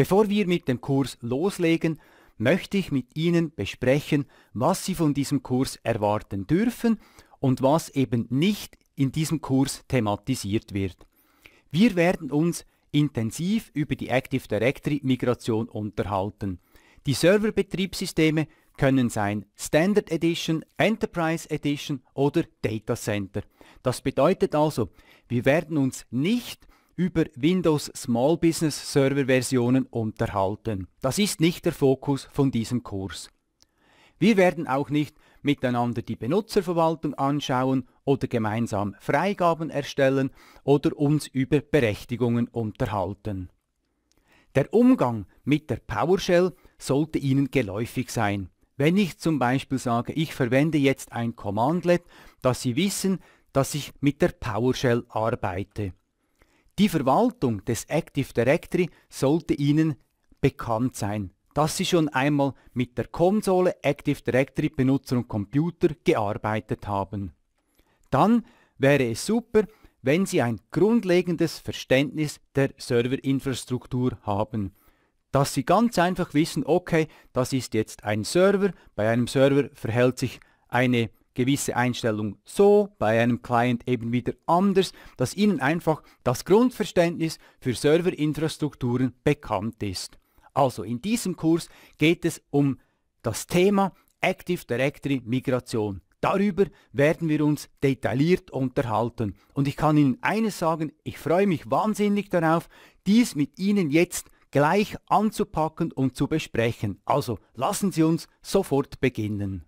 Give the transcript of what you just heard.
Bevor wir mit dem Kurs loslegen, möchte ich mit Ihnen besprechen, was Sie von diesem Kurs erwarten dürfen und was eben nicht in diesem Kurs thematisiert wird. Wir werden uns intensiv über die Active Directory Migration unterhalten. Die Serverbetriebssysteme können sein Standard Edition, Enterprise Edition oder Data Center. Das bedeutet also, wir werden uns nicht über Windows Small Business Server Versionen unterhalten. Das ist nicht der Fokus von diesem Kurs. Wir werden auch nicht miteinander die Benutzerverwaltung anschauen oder gemeinsam Freigaben erstellen oder uns über Berechtigungen unterhalten. Der Umgang mit der PowerShell sollte Ihnen geläufig sein. Wenn ich zum Beispiel sage, ich verwende jetzt ein Commandlet, dass Sie wissen, dass ich mit der PowerShell arbeite. Die Verwaltung des Active Directory sollte Ihnen bekannt sein, dass Sie schon einmal mit der Konsole Active Directory Benutzer und Computer gearbeitet haben. Dann wäre es super, wenn Sie ein grundlegendes Verständnis der Serverinfrastruktur haben. Dass Sie ganz einfach wissen, okay, das ist jetzt ein Server, bei einem Server verhält sich eine gewisse Einstellung so, bei einem Client eben wieder anders, dass Ihnen einfach das Grundverständnis für Serverinfrastrukturen bekannt ist. Also in diesem Kurs geht es um das Thema Active Directory Migration. Darüber werden wir uns detailliert unterhalten. Und ich kann Ihnen eines sagen, ich freue mich wahnsinnig darauf, dies mit Ihnen jetzt gleich anzupacken und zu besprechen. Also lassen Sie uns sofort beginnen.